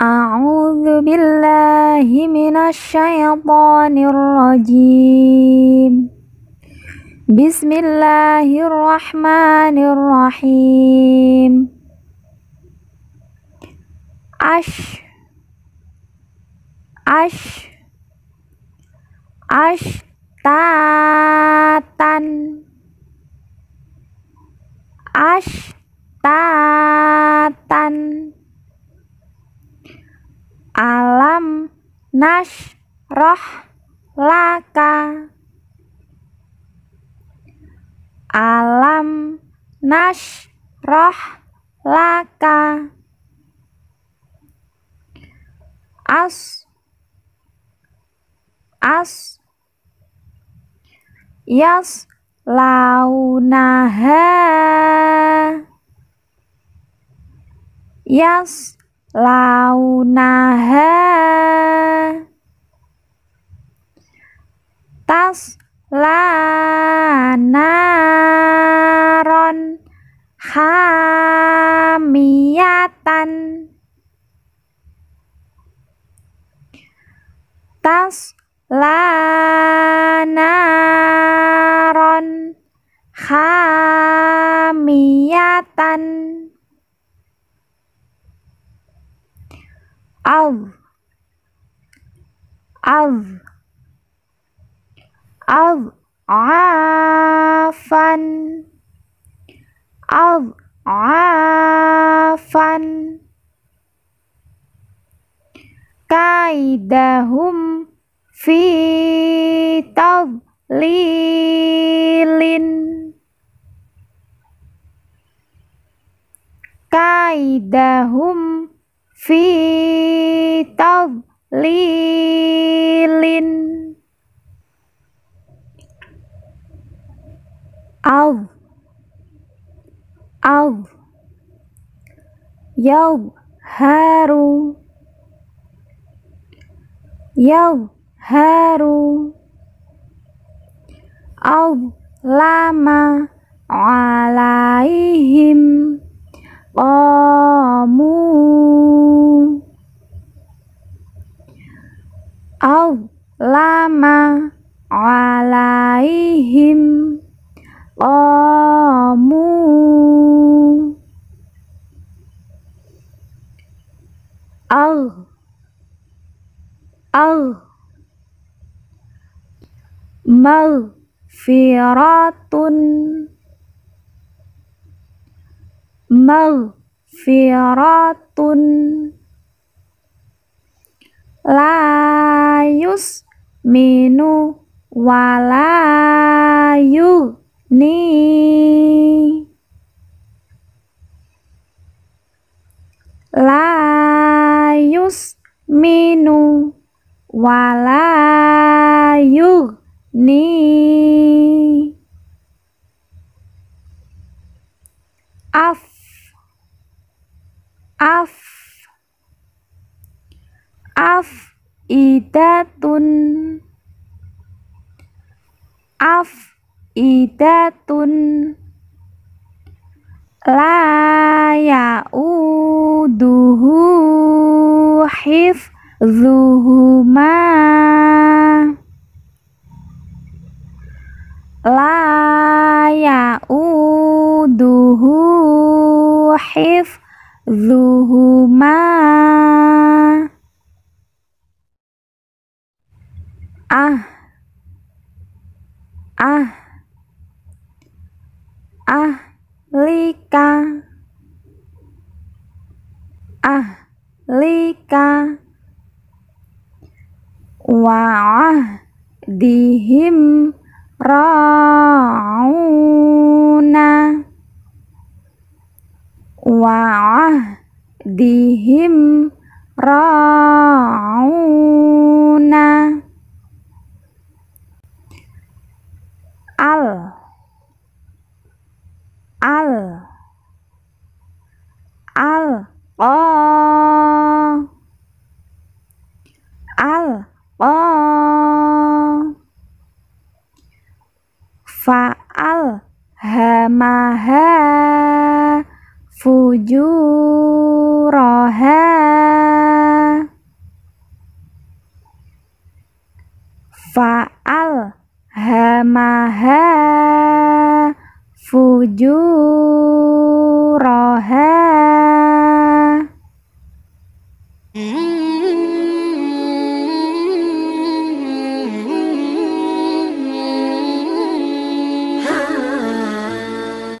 Audo bilahe min ash-shaytanir rajim. Bismillahirrahmanir rahim. Ash. Ash. Ash. Taatan. Ash. Taatan. Alam roh laka Alam Nashroh laka As As Yas launaha Yas launaha tas lanaron hamiyatan tas lanaron hamiyatan av av av afan av afan kaidahum fi lilin kaidahum fi lilin au au yau haru yau haru au lama alaihim qamu au lama alaihim qamu al al maghfiratun maghfiratun layus minu walayu ni layus minu walayu ni af af af idatun af idatun ya uduhu hif zuhuma zuhuma ah ah ah lika ah lika ah dihim ra'una wa'ah ba'dihim ra'una al al al o al qa fa'al hamaha fujuraha fa'al hamaha fujuraha